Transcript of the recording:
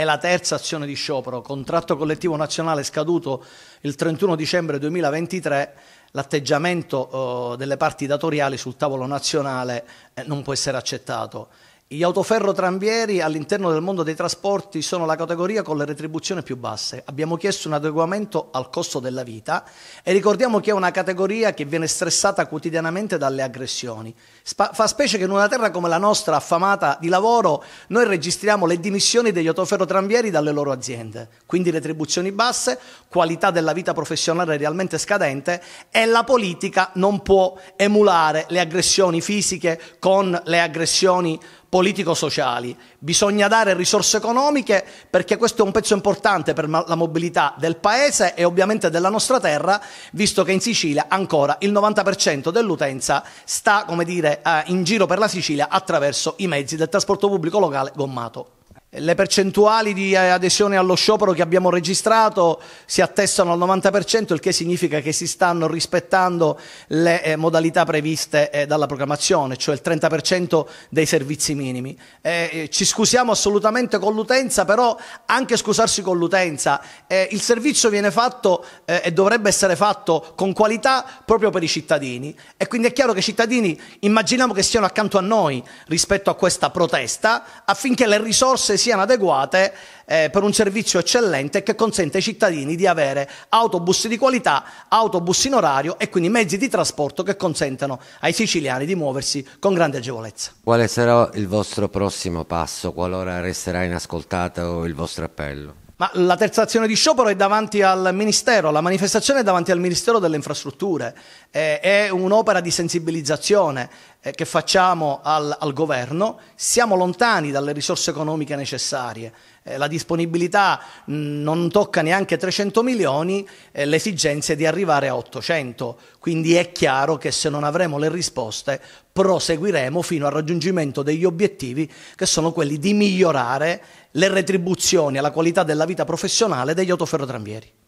È la terza azione di sciopero, contratto collettivo nazionale scaduto il 31 dicembre 2023, l'atteggiamento eh, delle parti datoriali sul tavolo nazionale eh, non può essere accettato gli autoferrotramvieri all'interno del mondo dei trasporti sono la categoria con le retribuzioni più basse. Abbiamo chiesto un adeguamento al costo della vita e ricordiamo che è una categoria che viene stressata quotidianamente dalle aggressioni. Sp fa specie che in una terra come la nostra, affamata di lavoro, noi registriamo le dimissioni degli autoferrotramvieri dalle loro aziende. Quindi retribuzioni basse, qualità della vita professionale realmente scadente e la politica non può emulare le aggressioni fisiche con le aggressioni politico-sociali. Bisogna dare risorse economiche perché questo è un pezzo importante per la mobilità del paese e ovviamente della nostra terra, visto che in Sicilia ancora il 90% dell'utenza sta, come dire, eh, in giro per la Sicilia attraverso i mezzi del trasporto pubblico locale gommato. Le percentuali di adesione allo sciopero che abbiamo registrato si attestano al 90%, il che significa che si stanno rispettando le eh, modalità previste eh, dalla programmazione, cioè il 30% dei servizi minimi. Eh, eh, ci scusiamo assolutamente con l'utenza, però anche scusarsi con l'utenza, eh, il servizio viene fatto eh, e dovrebbe essere fatto con qualità proprio per i cittadini e quindi è chiaro che i cittadini immaginiamo che stiano accanto a noi rispetto a questa protesta affinché le risorse siano adeguate eh, per un servizio eccellente che consente ai cittadini di avere autobus di qualità, autobus in orario e quindi mezzi di trasporto che consentano ai siciliani di muoversi con grande agevolezza. Quale sarà il vostro prossimo passo qualora resterà inascoltato il vostro appello? Ma la terza azione di sciopero è davanti al Ministero, la manifestazione è davanti al Ministero delle Infrastrutture, eh, è un'opera di sensibilizzazione, eh, che facciamo al, al, governo, siamo lontani dalle risorse economiche necessarie. Eh, la disponibilità mh, mm, non tocca neanche 300 milioni, eh, l'esigenza è di arrivare a 800, quindi è chiaro che se non avremo le risposte proseguiremo fino al raggiungimento degli obiettivi che sono quelli di migliorare le retribuzioni e la qualità della vita professionale degli autoferrotrambieri.